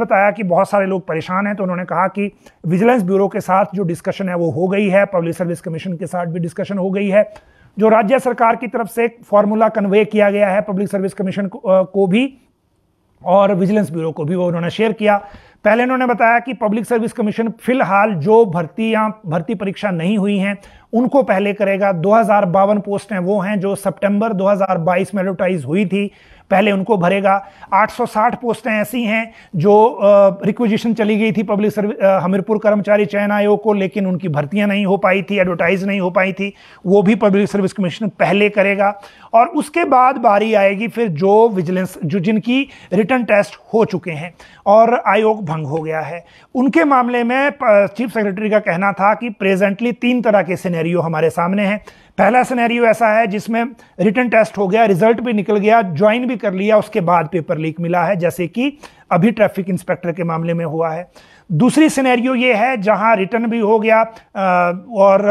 बताया कि बहुत सारे लोग परेशान हैं तो उन्होंने कहा कि विजिलेंस ब्यूरो के साथ जो डिस्कशन है वो हो गई है पब्लिक सर्विस कमीशन के साथ भी डिस्कशन हो गई है जो राज्य सरकार की तरफ से फॉर्मूला कन्वे किया गया है पब्लिक सर्विस कमीशन को, को भी और विजिलेंस ब्यूरो को भी वो उन्होंने शेयर किया पहले उन्होंने बताया कि पब्लिक सर्विस कमीशन फिलहाल जो भर्ती या भर्ती परीक्षा नहीं हुई हैं उनको पहले करेगा दो पोस्ट हैं वो हैं जो सितंबर 2022 में एडवर्टाइज हुई थी पहले उनको भरेगा 860 पोस्टें ऐसी हैं जो रिक्विजिशन चली गई थी पब्लिक सर्विस हमीरपुर कर्मचारी चयन आयोग को लेकिन उनकी भर्तियां नहीं हो पाई थी एडवर्टाइज नहीं हो पाई थी वो भी पब्लिक सर्विस कमीशन पहले करेगा और उसके बाद बारी आएगी फिर जो विजिलेंस जो जिनकी रिटर्न टेस्ट हो चुके हैं और आयोग भंग हो गया है उनके मामले में चीफ सेक्रेटरी का कहना था कि प्रेजेंटली तीन तरह के सिनेरियो सिनेरियो हमारे सामने है पहला सिनेरियो ऐसा है जिसमें रिटर्न टेस्ट हो गया रिजल्ट भी निकल गया ज्वाइन भी कर लिया उसके बाद पेपर लीक मिला है जैसे कि अभी ट्रैफिक इंस्पेक्टर के मामले में हुआ है दूसरी सिनेरियो ये है जहां रिटर्न भी हो गया और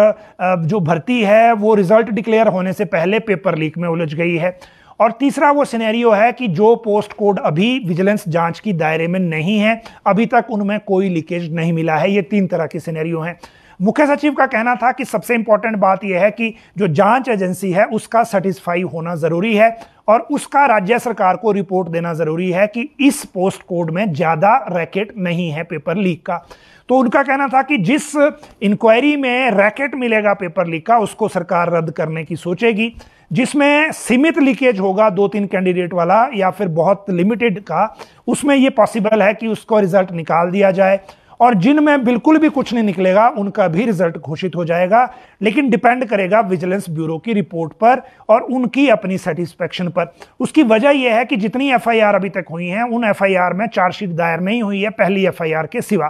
जो भर्ती है वो रिजल्ट डिक्लेयर होने से पहले पेपर लीक में उलझ गई है और तीसरा वो सिनेरियो है कि जो पोस्ट कोड अभी विजिलेंस जांच की दायरे में नहीं है अभी तक उनमें कोई लीकेज नहीं मिला है ये तीन तरह के सिनेरियो हैं मुख्य सचिव का कहना था कि सबसे इंपॉर्टेंट बात यह है कि जो जांच एजेंसी है उसका सेटिस्फाई होना ज़रूरी है और उसका राज्य सरकार को रिपोर्ट देना ज़रूरी है कि इस पोस्ट कोड में ज़्यादा रैकेट नहीं है पेपर लीक का तो उनका कहना था कि जिस इंक्वायरी में रैकेट मिलेगा पेपर लीक का उसको सरकार रद्द करने की सोचेगी जिसमें सीमित लीकेज होगा दो तीन कैंडिडेट वाला या फिर बहुत लिमिटेड का उसमें ये पॉसिबल है कि उसको रिजल्ट निकाल दिया जाए और जिनमें बिल्कुल भी कुछ नहीं निकलेगा उनका भी रिजल्ट घोषित हो जाएगा लेकिन डिपेंड करेगा विजिलेंस ब्यूरो की रिपोर्ट पर और उनकी अपनी सेटिस्फेक्शन पर उसकी वजह यह है कि जितनी एफआईआर अभी तक हुई हैं उन एफआईआर में चार्जशीट दायर नहीं हुई है पहली एफआईआर के सिवा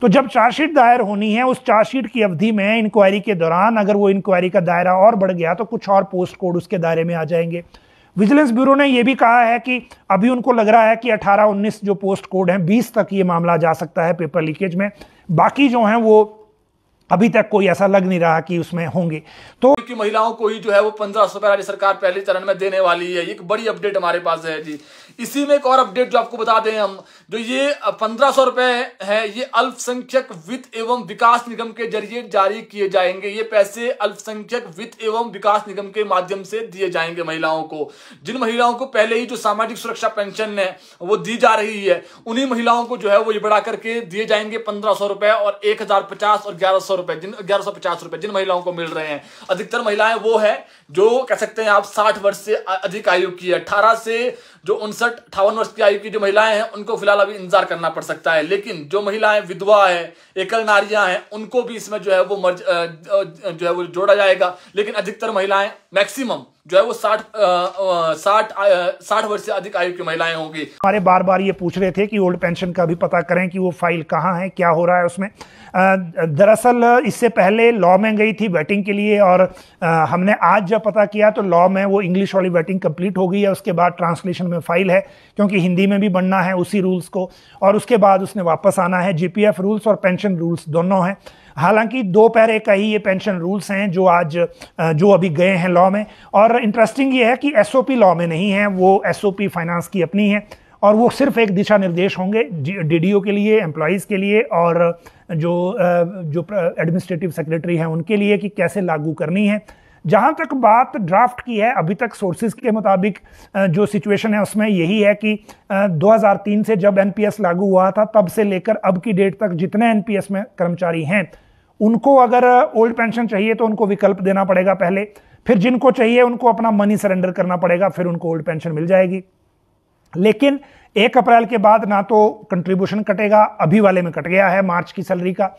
तो जब चार्जशीट दायर होनी है उस चार्जशीट की अवधि में इंक्वायरी के दौरान अगर वो इंक्वायरी का दायरा और बढ़ गया तो कुछ और पोस्ट कोड उसके दायरे में आ जाएंगे विजिलेंस ब्यूरो ने यह भी कहा है कि अभी उनको लग रहा है कि 18 19 जो पोस्ट कोड हैं 20 तक ये मामला जा सकता है पेपर लीकेज में बाकी जो हैं वो अभी तक कोई ऐसा लग नहीं रहा कि उसमें होंगे तो की महिलाओं को ही जो है वो पंद्रह सौ राज्य सरकार पहले चरण में देने वाली है एक बड़ी अपडेट हमारे पास है जी इसी में एक और अपडेट जो आपको बता दें हम जो ये पंद्रह सौ रुपए है ये अल्पसंख्यक वित्त एवं विकास निगम के जरिए जारी किए जाएंगे ये पैसे अल्पसंख्यक वित्त एवं विकास निगम के माध्यम से दिए जाएंगे महिलाओं को जिन महिलाओं को पहले ही जो सामाजिक सुरक्षा पेंशन है वो दी जा रही है उन्हीं महिलाओं को जो है वो ये बढ़ा करके दिए जाएंगे पंद्रह सौ रुपए और एक हजार पचास और ग्यारह सौ रुपए जिन ग्यारह सौ पचास रुपए जिन महिलाओं को मिल रहे हैं अधिकतर महिलाएं वो है जो कह सकते हैं आप साठ वर्ष से अधिक आयु की है अठारह से जो उनसठ अठावन वर्ष की आयु की जो महिलाएं हैं उनको फिलहाल अभी इंतजार करना पड़ सकता है लेकिन जो महिलाएं विधवा है एकल नारियां हैं उनको भी इसमें जो है वो मर्ज जो है वो जोड़ा जाएगा लेकिन अधिकतर महिलाएं मैक्सिमम जो है वो साठ साठ साठ वर्ष से अधिक आयु की महिलाएं होंगी हमारे बार बार ये पूछ रहे थे कि ओल्ड पेंशन का भी पता करें कि वो फाइल कहाँ है क्या हो रहा है उसमें दरअसल इससे पहले लॉ में गई थी वेटिंग के लिए और आ, हमने आज जब पता किया तो लॉ में वो इंग्लिश वाली वेटिंग कंप्लीट हो गई है उसके बाद ट्रांसलेशन में फाइल है क्योंकि हिंदी में भी बनना है उसी रूल्स को और उसके बाद उसने वापस आना है जीपीएफ रूल्स और पेंशन रूल्स दोनों हैं हालांकि दो पैर एक का ही ये पेंशन रूल्स हैं जो आज जो अभी गए हैं लॉ में और इंटरेस्टिंग ये है कि एसओपी लॉ में नहीं है वो एसओपी फाइनेंस की अपनी है और वो सिर्फ एक दिशा निर्देश होंगे डीडीओ के लिए एम्प्लॉयज़ के लिए और जो जो एडमिनिस्ट्रेटिव सेक्रेटरी हैं उनके लिए कि कैसे लागू करनी है जहां तक बात ड्राफ्ट की है अभी तक सोर्सेज के मुताबिक जो सिचुएशन है उसमें यही है कि 2003 से जब एनपीएस लागू हुआ था तब से लेकर अब की डेट तक जितने एनपीएस में कर्मचारी हैं उनको अगर ओल्ड पेंशन चाहिए तो उनको विकल्प देना पड़ेगा पहले फिर जिनको चाहिए उनको अपना मनी सरेंडर करना पड़ेगा फिर उनको ओल्ड पेंशन मिल जाएगी लेकिन एक अप्रैल के बाद ना तो कंट्रीब्यूशन कटेगा अभी वाले में कट गया है मार्च की सैलरी का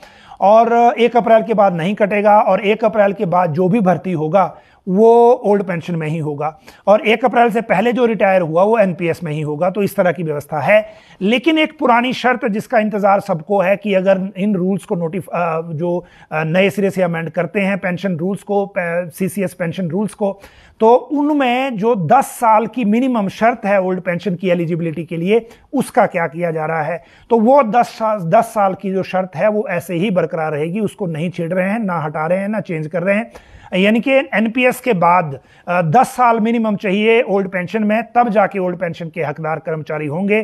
और एक अप्रैल के बाद नहीं कटेगा और एक अप्रैल के बाद जो भी भर्ती होगा वो ओल्ड पेंशन में ही होगा और एक अप्रैल से पहले जो रिटायर हुआ वो एनपीएस में ही होगा तो इस तरह की व्यवस्था है लेकिन एक पुरानी शर्त जिसका इंतजार सबको है कि अगर इन रूल्स को नोटिफ जो नए सिरे से अमेंड करते हैं पेंशन रूल्स को सीसीएस पेंशन रूल्स को तो उनमें जो 10 साल की मिनिमम शर्त है ओल्ड पेंशन की एलिजिबिलिटी के लिए उसका क्या किया जा रहा है तो वो 10 साल 10 साल की जो शर्त है वो ऐसे ही बरकरार रहेगी उसको नहीं छेड़ रहे हैं ना हटा रहे हैं ना चेंज कर रहे हैं यानी कि एनपीएस के बाद दस साल मिनिमम चाहिए ओल्ड पेंशन में तब जाके ओल्ड पेंशन के हकदार कर्मचारी होंगे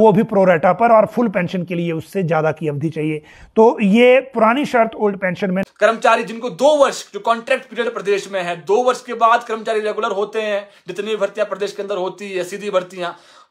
वो भी प्रोरेटा पर और फुल पेंशन के लिए उससे ज्यादा की अवधि चाहिए तो ये पुरानी शर्त ओल्ड पेंशन में कर्मचारी जिनको दो वर्ष जो कॉन्ट्रैक्ट पीरियड प्रदेश में है दो वर्ष के बाद कर्मचारी रेगुलर होते हैं जितनी भर्तियां प्रदेश के अंदर होती है सीधी भर्तियां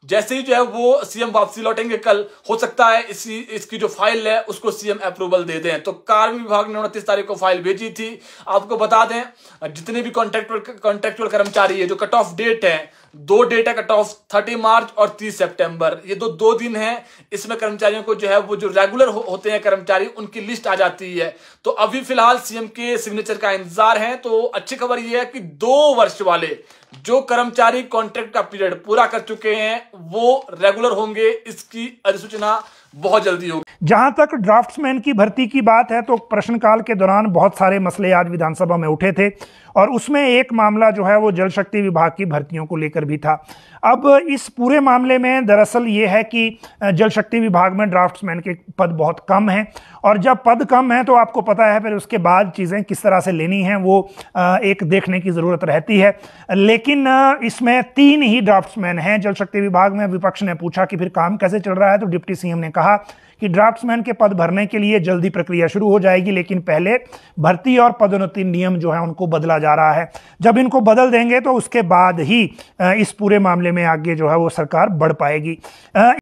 जैसे ही जो है वो सीएम वापसी लौटेंगे कल हो सकता है इसी इसकी जो फाइल है उसको सीएम अप्रूवल दे दें तो कार्मिक विभाग ने उनतीस तारीख को फाइल भेजी थी आपको बता दें जितने भी कॉन्ट्रेक्टर कॉन्ट्रेक्चुअल कर्मचारी है जो कट ऑफ डेट है दो data cut off thirty March और तीस सितंबर ये दो दो दिन हैं इसमें कर्मचारियों को जो है वो जो रेगुलर हो, होते हैं कर्मचारी उनकी लिस्ट आ जाती है तो अभी फिलहाल सीएम के सिग्नेचर का इंतजार है तो अच्छी खबर ये है कि दो वर्ष वाले जो कर्मचारी कॉन्ट्रैक्ट का पीरियड पूरा कर चुके हैं वो रेगुलर होंगे इसकी अधिसूचना बहुत जल्दी होगी जहां तक ड्राफ्ट्समैन की भर्ती की बात है तो प्रश्नकाल के दौरान बहुत सारे मसले आज विधानसभा में उठे थे और उसमें एक मामला जो है वो जल शक्ति विभाग की भर्तियों को लेकर भी था अब इस पूरे मामले में दरअसल ये है कि जल शक्ति विभाग में ड्राफ्ट्समैन के पद बहुत कम हैं और जब पद कम हैं तो आपको पता है फिर उसके बाद चीज़ें किस तरह से लेनी हैं वो एक देखने की ज़रूरत रहती है लेकिन इसमें तीन ही ड्राफ्ट्समैन हैं जल शक्ति विभाग में विपक्ष ने पूछा कि फिर काम कैसे चल रहा है तो डिप्टी सीएम ने कहा कहा कि ड्राफ्ट्समैन के पद भरने के लिए जल्दी प्रक्रिया शुरू हो जाएगी लेकिन पहले भर्ती और पदोन्नति नियम जो है उनको बदला जा रहा है जब इनको बदल देंगे तो उसके बाद ही इस पूरे मामले में आगे जो है वो सरकार बढ़ पाएगी